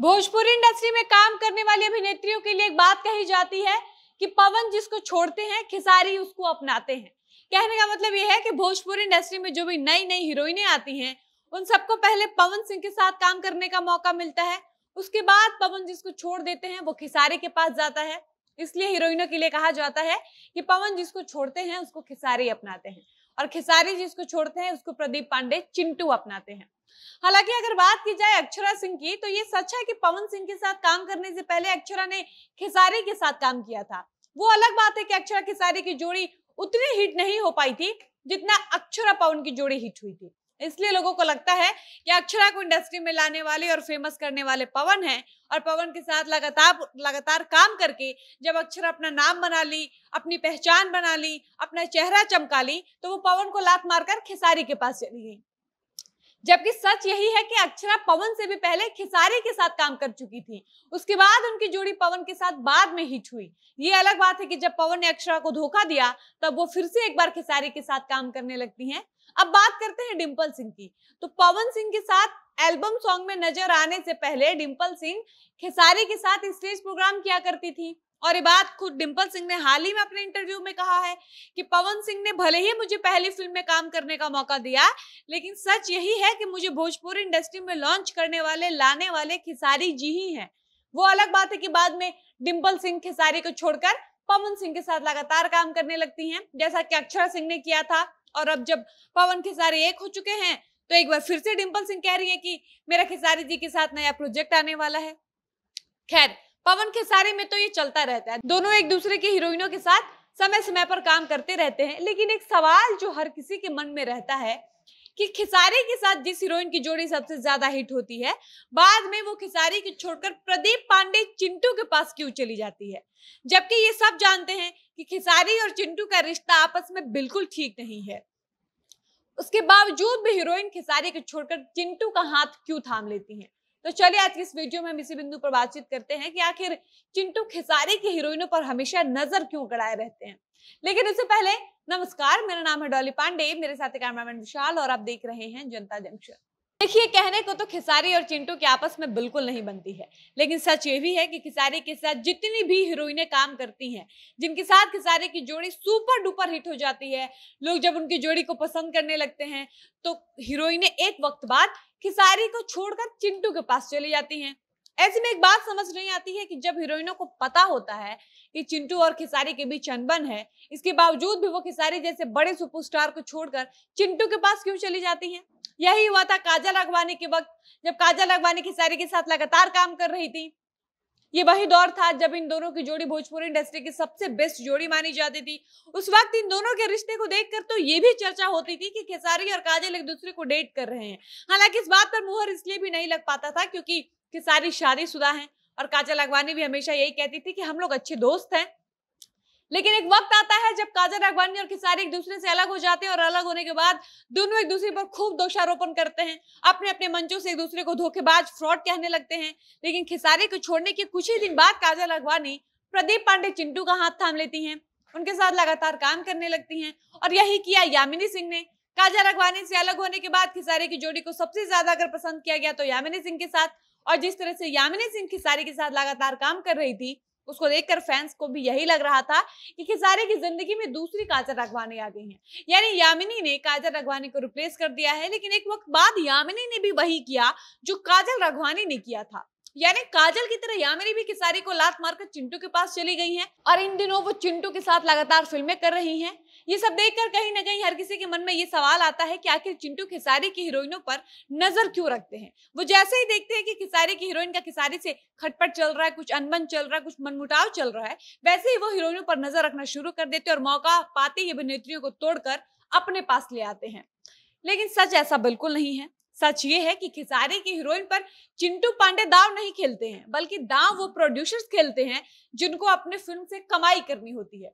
Bhojpuri industry में काम करने वाली अभिनेत्रियों के लिए एक बात कही जाती है कि पवन जिसको छोड़ते हैं खिसारी उसको अपनाते हैं कहने का मतलब यह है कि भोजपुरी इंडस्ट्री में जो भी नई नई हीरोइनें आती हैं उन सबको पहले पवन सिंह के साथ काम करने का मौका मिलता है उसके बाद पवन जिसको छोड़ देते हैं वो खिसारी के पास जाता है इसलिए हीरोइनों के लिए कहा जाता है कि पवन जिसको छोड़ते हैं उसको खिसारी अपनाते हैं और खिसारी जिसको छोड़ते हैं उसको प्रदीप पांडे चिंटू अपनाते हैं हालांकि अगर बात की जाए अक्षरा सिंह की तो ये सच है कि पवन सिंह के साथ काम करने से पहले अक्षरा ने खिसारी के साथ काम किया था वो अलग बात है कि अक्षरा खेसारी की जोड़ी उतनी हिट नहीं हो पाई थी जितना अक्षरा पवन की जोड़ी हिट हुई थी इसलिए लोगों को लगता है कि अक्षरा को इंडस्ट्री में लाने वाले और फेमस करने वाले पवन हैं और पवन के साथ लगातार लगातार काम करके जब अक्षरा अपना नाम बना ली अपनी पहचान बना ली अपना चेहरा चमका ली तो वो पवन को लात मारकर खिसारी के पास चली गई जबकि सच यही है कि अक्षरा पवन से भी पहले खिसारे के साथ काम कर चुकी थी उसके बाद उनकी जोड़ी पवन के साथ बाद में हिट हुई ये अलग बात है कि जब पवन ने अक्षरा को धोखा दिया तब वो फिर से एक बार खिसारे के साथ काम करने लगती हैं अब बात करते हैं डिम्पल सिंह की तो पवन सिंह के साथ एल्बम सॉन्ग में नजर आने से पहले डिम्पल सिंह खिसारी के साथ स्टेज प्रोग्राम किया करती थी और ये बात खुद डिम्पल सिंह ने हाल ही में अपने इंटरव्यू में कहा है कि पवन सिंह ने भले ही मुझे पहली फिल्म में काम करने का मौका दिया लेकिन सच यही है कि मुझे भोजपुरी इंडस्ट्री में लॉन्च करने वाले लाने वाले खिसारी जी ही हैं वो अलग बात है कि बाद में डिम्पल सिंह खिसारी को छोड़कर पवन सिंह के साथ लगातार काम करने लगती हैं जैसा कि अक्षरा सिंह ने किया था और अब जब पवन खिसारी एक हो चुके हैं तो एक बार फिर से डिम्पल सिंह कह रही है कि मेरा खिसारी जी के साथ नया प्रोजेक्ट आने वाला है खैर पवन खेसारी में तो ये चलता रहता है दोनों एक दूसरे के हीरोइनों के साथ समय समय पर काम करते रहते हैं लेकिन एक सवाल जो हर किसी के मन में रहता है कि खिसारी के साथ जिस हीरोइन की जोड़ी सबसे ज्यादा हिट होती है बाद में वो खिसारी को छोड़कर प्रदीप पांडे चिंटू के पास क्यों चली जाती है जबकि ये सब जानते हैं कि खिसारी और चिंटू का रिश्ता आपस में बिल्कुल ठीक नहीं है उसके बावजूद भी हीरोइन खिसारी को छोड़कर चिंटू का हाथ क्यों थाम लेती है तो चलिए आज इस वीडियो में हम इसी बिंदु पर बातचीत करते हैं कि आखिर चिंटू खिसारी की हीरोइनों पर हमेशा नजर क्यों गड़ाए रहते हैं लेकिन इससे पहले नमस्कार मेरा नाम है डॉली पांडे मेरे साथ कैमरामैन विशाल और आप देख रहे हैं जनता जंक्शन देखिए कहने को तो खिसारी और चिंटू के आपस में बिल्कुल नहीं बनती है लेकिन सच ये भी है कि खिसारी के साथ जितनी भी हीरोइने काम करती हैं जिनके साथ खिसारी की जोड़ी सुपर डुपर हिट हो जाती है लोग जब उनकी जोड़ी को पसंद करने लगते हैं तो हीरोइने एक वक्त बाद खिसारी को छोड़कर चिंटू के पास चली जाती हैं ऐसे में एक बात समझ नहीं आती है कि जब हीरोइनों को पता होता है कि चिंटू और खिसारी के बीच अनबन है इसके बावजूद भी वो खिसारी जैसे बड़े सुपरस्टार को छोड़कर चिंटू के पास क्यों चली जाती है यही हुआ था काजल अगवानी के वक्त जब काजल अगवानी खिसारी के साथ लगातार काम कर रही थी ये वही दौर था जब इन दोनों की जोड़ी भोजपुरी इंडस्ट्री की सबसे बेस्ट जोड़ी मानी जाती थी उस वक्त इन दोनों के रिश्ते को देखकर तो ये भी चर्चा होती थी कि खेसारी और काजल एक दूसरे को डेट कर रहे हैं हालांकि इस बात पर मुहर इसलिए भी नहीं लग पाता था क्योंकि कि सारी शादीशुदा हैं और काजल अगवानी भी हमेशा यही कहती थी कि हम लोग अच्छे दोस्त हैं लेकिन एक वक्त आता है जब काजल अगवानी और खिसारी एक दूसरे से अलग हो जाते हैं और अलग होने के बाद दोनों एक दूसरे पर खूब दोषारोपण करते हैं अपने अपने मंचों से एक दूसरे को धोखेबाज फ्रॉड कहने लगते हैं लेकिन खिसारी को छोड़ने के कुछ ही दिन बाद काजल अगवानी प्रदीप पांडे चिंटू का हाथ थाम लेती है उनके साथ लगातार काम करने लगती हैं और यही किया यामिनी सिंह ने काजल अगवानी से अलग होने के बाद खिसारी की जोड़ी को सबसे ज्यादा अगर पसंद किया गया तो यामिनी सिंह के साथ और जिस तरह से यामिनी सिंह खिसारी के साथ लगातार काम कर रही थी उसको देखकर फैंस को भी यही लग रहा था कि खिसारे की जिंदगी में दूसरी काजल रखवानी आ गई है यानी यामिनी ने काजल रखवानी को रिप्लेस कर दिया है लेकिन एक वक्त बाद यामिनी ने भी वही किया जो काजल रघवानी ने किया था यानी काजल की तरह यामिनी भी खिसारी को लात मारकर चिंटू के पास चली गई हैं और इन दिनों वो चिंटू के साथ लगातार फिल्में कर रही हैं ये सब देखकर कहीं ना कहीं हर किसी के मन में ये सवाल आता है कि आखिर चिंटू खिसारी की हीरोइनों पर नजर क्यों रखते हैं वो जैसे ही देखते हैं कि खिसारी की हीरोइन का खिसारी से खटपट चल रहा है कुछ अनबन चल रहा है कुछ मनमुटाव चल रहा है वैसे ही वो हीरोइनों पर नजर रखना शुरू कर देते और मौका पाते ही अभिनेत्रियों को तोड़कर अपने पास ले आते हैं लेकिन सच ऐसा बिल्कुल नहीं है सच ये है कि खिसारी की हीरोइन पर चिंटू पांडे दाव नहीं खेलते हैं बल्कि दाव वो प्रोड्यूसर्स खेलते हैं जिनको अपने फिल्म से कमाई करनी होती है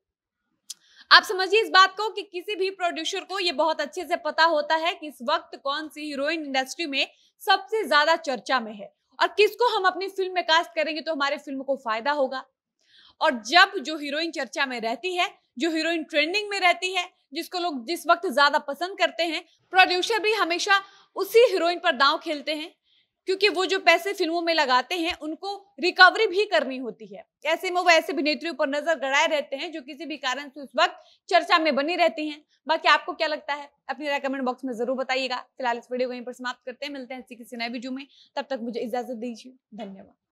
आप समझिए इस बात को कि किसी भी प्रोड्यूसर को ये बहुत अच्छे से पता होता है कि इस वक्त कौन सी हीरोइन इंडस्ट्री में सबसे ज्यादा चर्चा में है और किसको हम अपनी फिल्म में कास्ट करेंगे तो हमारे फिल्म को फायदा होगा और जब जो हीरोइन चर्चा में रहती है जो हीरोइन ट्रेंडिंग में रहती है जिसको लोग जिस वक्त ज्यादा पसंद करते हैं प्रोड्यूसर भी हमेशा उसी हीरोइन पर दांव खेलते हैं क्योंकि वो जो पैसे फिल्मों में लगाते हैं उनको रिकवरी भी करनी होती है ऐसे में वो ऐसे अभिनेत्रियों पर नजर गड़ाए रहते हैं जो किसी भी कारण से उस वक्त चर्चा में बनी रहती हैं बाकी आपको क्या लगता है अपनी राय कमेंट बॉक्स में जरूर बताइएगा फिलहाल इस वीडियो को यहीं पर समाप्त करते हैं मिलते हैं किसी नए वीडियो में तब तक मुझे इजाजत दीजिए धन्यवाद